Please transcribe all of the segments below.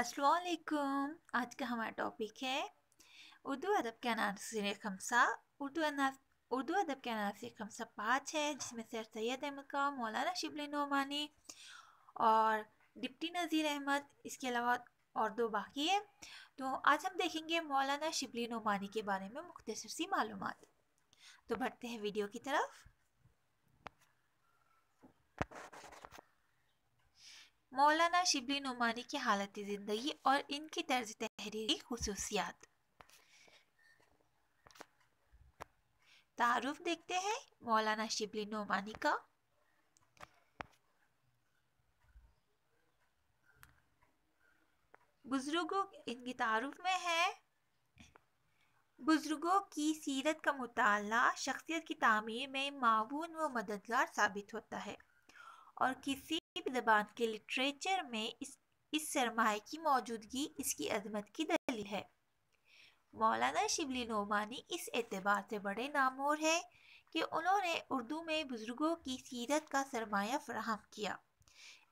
असलकुम आज का हमारा टॉपिक है उर्दू अदब के अनासर खमसा उर्दू उर्दू अदब के अनासर खमसा पाँच है जिसमें सर सैद अहमद का मौलाना शिबल नोमानी और डिप्टी नज़ीर अहमद इसके अलावा और दो बाकी हैं तो आज हम देखेंगे मौलाना शिबल नोमानी के बारे में मुख्तर सी मालूम तो बढ़ते हैं वीडियो की तरफ मौलाना शिबली नुमानी की हालत ज़िंदगी और इनकी तर्ज तहरीर की खसूसियात तारुफ देखते हैं मौलाना शिबली नुमानी का बुज़ुर्गों इनकी तारुफ में है बुज़ुर्गों की सीरत का मताल शख्सियत की तमीर में माउन व मददगार साबित होता है और किसी जबान के लिटरेचर में इस इस सरमाए की मौजूदगी इसकी अजमत की दलील है मौलाना शिबली नोमानी इस एतबार से बड़े नामोर है कि उन्होंने उर्दू में बुज़ुर्गों की सीरत का सरमाया फ्राहम किया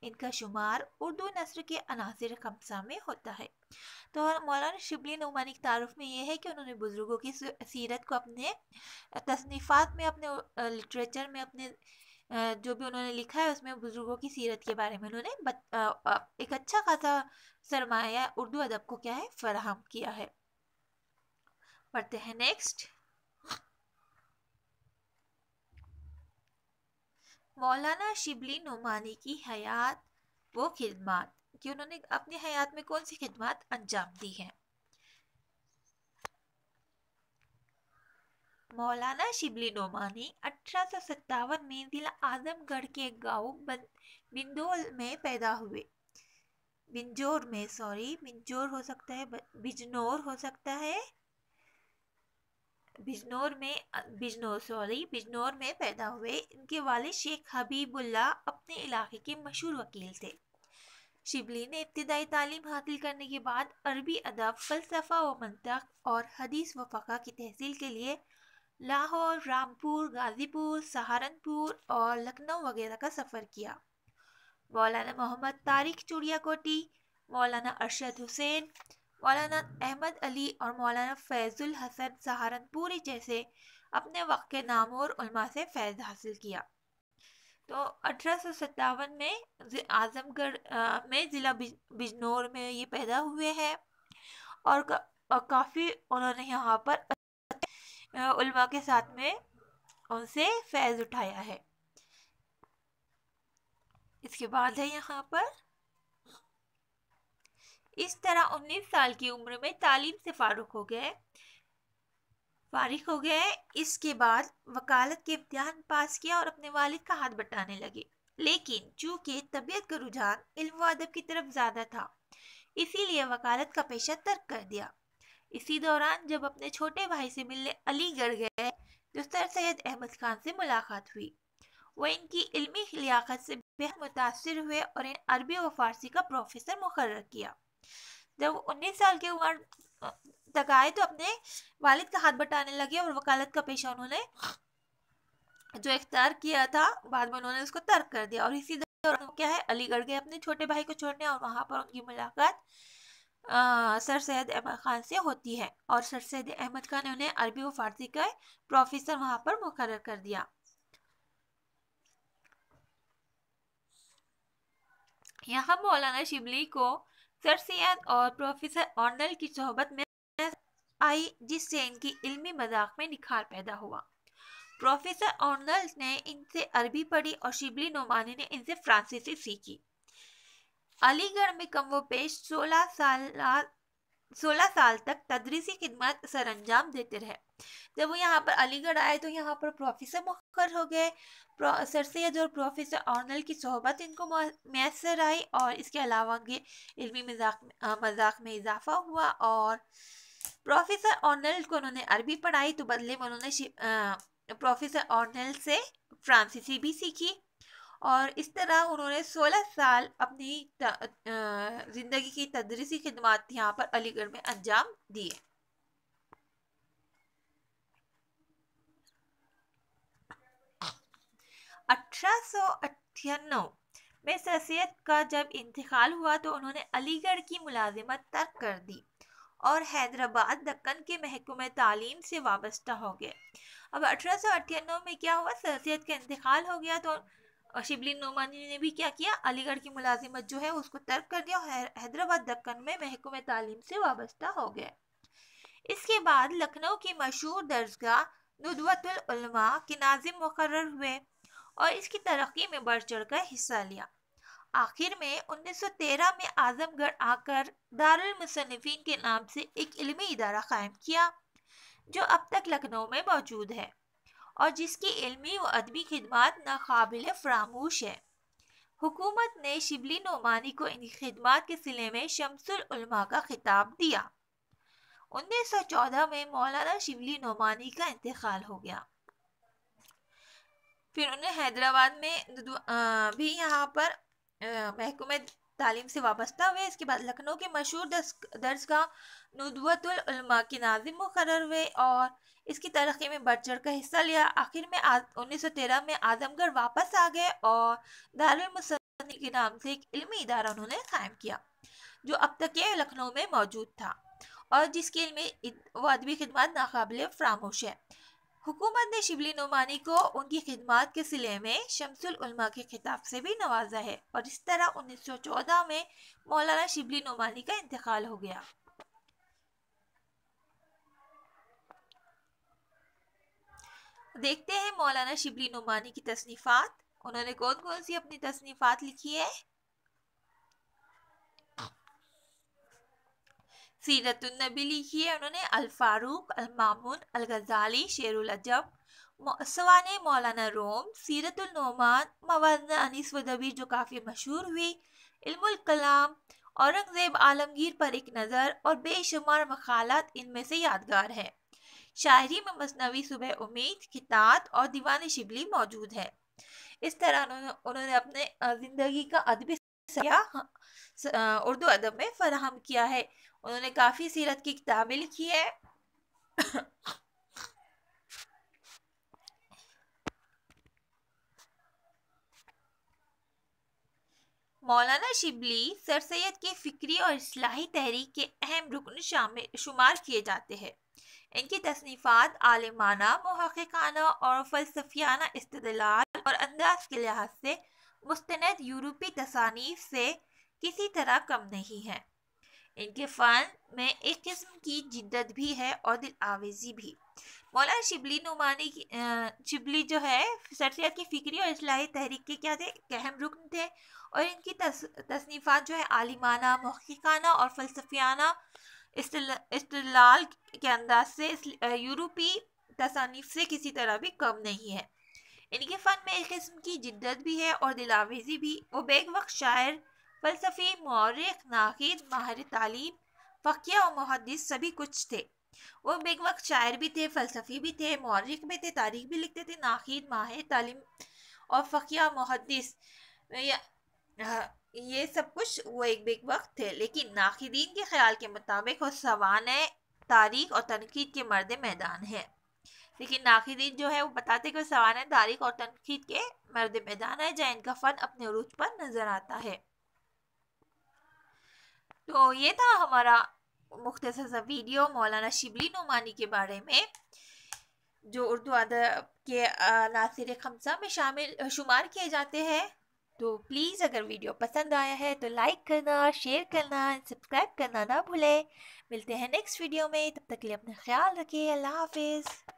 इनका शुमार उर्दू नसर के अनासर खमसा में होता है तो मौलाना शिबली नुमानी के तारफ़ में यह है कि उन्होंने बुज़ुर्गों की सीरत को अपने तसनीफ़ात में अपने लिटरेचर में अपने जो भी उन्होंने लिखा है उसमें बुज़ुर्गों की सीरत के बारे में उन्होंने एक अच्छा खासा सरमाया उर्दू अदब को क्या है फराहम किया है पढ़ते हैं नेक्स्ट मौलाना शिबली नुमानी की हयात वो खिदमात कि उन्होंने अपनी हयात में कौन सी खिदमत अंजाम दी है मौलाना शिबली नोमानी अठारह में जिला आजमगढ़ के गांव बिंदोल में पैदा हुए बिंजोर में सॉरी बिंजोर हो सकता है बिजनौर हो सकता है बिजनौर में बिजनौर सॉरी बिजनौर में पैदा हुए इनके वाले शेख हबीबुल्ला अपने इलाके के मशहूर वकील थे शिबली ने इब्तदाई तालीम हासिल करने के बाद अरबी अदब फलसफा व मंतक और हदीस व फ़का की तहसील के लिए लाहौर रामपुर गाज़ीपुर सहारनपुर और लखनऊ वगैरह का सफ़र किया मौलाना मोहम्मद तारिक चुड़िया कोटी मौलाना अरशद हुसैन मौलाना अहमद अली और मौलाना फैज़ुल हसन सहारनपुरी जैसे अपने वक्त के नामोर और से फैज़ हासिल किया तो अठारह में आजमगढ़ में ज़िला बिजनौर में ये पैदा हुए हैं और, का, और काफ़ी उन्होंने यहाँ पर उलमा के साथ में उनसे फैज़ उठाया है इसके बाद है यहाँ पर इस तरह उन्नीस साल की उम्र में तालीम से फारुक हो गए फारिग हो गए इसके बाद वकालत के इम्तहान पास किया और अपने वालिद का हाथ बटाने लगे लेकिन चूंकि तबीयत का रुझान इल्म व अदब की तरफ ज़्यादा था इसीलिए वकालत का पेशा तर्क कर दिया इसी दौरान जब अपने छोटे भाई से मिलने अलीगढ़ गए तो सर सैद अहमद खान से मुलाकात हुई वो इनकी इल्मी लियाकत से बेहद मुतासर हुए और इन अरबी व फारसी का प्रोफेसर मुकर किया जब उन्नीस साल की उम्र तक आए तो अपने वालिद का हाथ बटाने लगे और वकालत का पेशा उन्होंने जो इख्तियार किया था बाद में उन्होंने उसको तर्क कर दिया और इसी दौरान क्या है अलीगढ़ गए अपने छोटे भाई को छोड़ने और वहाँ पर उनकी मुलाकात सर सैद अहमद खान से होती है और सर सैद अहमद खान ने उन्हें अरबी व फारसी का प्रोफेसर वहाँ पर मुकर कर दिया यहाँ मौलाना शिबली को सर सैद और प्रोफेसर ऑर्नल की सोहबत में आई जिससे इनकी इल्मी मजाक में निखार पैदा हुआ प्रोफेसर ऑर्नल ने इनसे अरबी पढ़ी और शिबली नोमानी ने इनसे फ्रांसीसी सीखी अलीगढ़ में कमो पेश सोलह साल सोलह साल तक तदरीसी खिदमत सर अंजाम देते रहे जब वो यहाँ पर अलीगढ़ आए तो यहाँ पर प्रोफेसर मुखर हो गए सर सैद और प्रोफेसर ऑर्नल की सोहबत इनको मैसर आई और इसके अलावा ये इलमी मजाक मजाक में इजाफा हुआ और प्रोफेसर ऑर्नल को उन्होंने अरबी पढ़ाई तो बदले में उन्होंने प्रोफेसर ऑर्नल से फ्रांसीसी भी सीखी और इस तरह उन्होंने 16 साल अपनी ज़िंदगी की तदरीसी खदमात यहाँ पर अलीगढ़ में अंजाम दिए में सैसियत का जब इंतकाल हुआ तो उन्होंने अलीगढ़ की मुलाजिमत तर्क कर दी और हैदराबाद दक्कन के महकुमे तालीम से वाबस्ता हो गए अब अठारह में क्या हुआ सरसियत का इंतकाल हो गया तो और शिबली नोमानी ने भी क्या किया अलीगढ़ की मुलाजिमत जो है उसको तर्क कर दिया और हैदराबाद दक्कन में महकमे तालीम से वाबस्ता हो गए इसके बाद लखनऊ की मशहूर दर्जगा नुदवतुलमा के नाजिम मुकर हुए और इसकी तरक्की में बढ़ चढ़ कर हिस्सा लिया आखिर में 1913 में आजमगढ़ आकर दारुल के नाम से एक इलमी इदारा कायम किया जो अब तक लखनऊ में मौजूद है और जिसकी इलमी व अदबी खदमात नाकबिल फरामोश है हुकूमत ने शिबली नोमानी को इन खदमात के सिले में शमसलमा का खिताब दिया 1914 में मौलाना शिबली नोमानी का इंतकाल हो गया फिर उन्हें हैदराबाद में भी यहाँ पर महकुमे तालीम से वाबस्ता हुए इसके बाद लखनऊ के मशहूर दर्जगा नदवतुलमा के नाजिम मुकर हुए और इसकी तरक्की में बढ़ चढ़ कर हिस्सा लिया आखिर में उन्नीस सौ तेरह में आजमगढ़ वापस आ गए और दारुलमसनी के नाम से एक इलमी इदारा उन्होंने कायम किया जो अब तक के लखनऊ में मौजूद था और जिसके इलमी व अदबी खदमात नाकबिल फरामोश है हुकूमत ने शिबली नुमानी को उनकी खिदमत के सिले में शमसुल उलमा के खिताब से भी नवाजा है और इस तरह 1914 में मौलाना शिबली नुमानी का इंतकाल हो गया देखते हैं मौलाना शिबली नुमानी की तसनीफ़ात उन्होंने कौन कौन सी अपनी तसनीफ़ात लिखी है सीरतुलनबी लिखी है उन्होंने अलफारूक अलमामून अलगजाली अजब सवान मौलाना रोम सीरतुलनोमान मवाजन अनिस वदबीर जो काफ़ी मशहूर हुई कलाम औरंगज़ेब आलमगीर पर एक नज़र और बेशुमार मखालत इनमें से यादगार है शायरी में मसनवी सुबह उम्मीद खितात और दीवान शिबली मौजूद है इस तरह उन्होंने अपने ज़िंदगी का अदबी सया हाँ, उर्दू अदब में फराहम किया है उन्होंने काफ़ी सीरत की किताबें लिखी है मौलाना शिबली सर सैद की फ़िक्री और असलाही तहरीक के अहम रुकन शुमार किए जाते हैं इनकी तसनीफ़ात आलमाना महकाना और फ़लसफियाना अस्तलाल और अंदाज के लिहाज से मुस्तनद यूरोपी तसानीफ से किसी तरह कम नहीं है इनके फ़न में एक किस्म की जिद्दत भी है और दिल आवेजी भी मौलाना शिबली नुमानी की शिबली जो है सरसियात की फ़िक्री और असलाही तहरीक के क्या थे अहम रुकन थे और इनकी तस, तसनीफ़ात जो है आलिमाना महक़ाना और फ़लसफियाना इस्तलाल के अंदाज से यूरोपी तसानीफ से किसी तरह भी कम नहीं है इनके फ़न में एक किस्म की जिद्दत भी है और दिलावेजी भी वो बेग वक्त शायर फलसफी मौरख नाकिद माहिर तालीम फ़किया और मुहदस सभी कुछ थे वो बेग वक्त शायर भी थे फ़लसफ़ी भी थे मौरख भी थे तारीख भी लिखते थे नाकिद माहिर तालीम और फ़किया मुहदस हाँ, ये सब कुछ वो एक बेग वक्त थे लेकिन नाकदीन के ख्याल के मुताबिक वो सवान तारीख और तनकीद के मर्द मैदान है लेकिन नाकिदीन जो है वो बताते कि सवाना तारीख और तनखीद के मर्द मैदान है जहाँ इनका फ़न अपने अरूज पर नज़र आता है तो ये था हमारा मुख्तर सा वीडियो मौलाना शिबली नुमानी के बारे में जो उर्दू अदब के नासिर खमसा में शामिल शुमार किए जाते हैं तो प्लीज़ अगर वीडियो पसंद आया है तो लाइक करना शेयर करना सब्सक्राइब करना ना भूलें मिलते हैं नेक्स्ट वीडियो में तब तक के लिए अपना ख्याल रखिए अल्लाह हाफिज़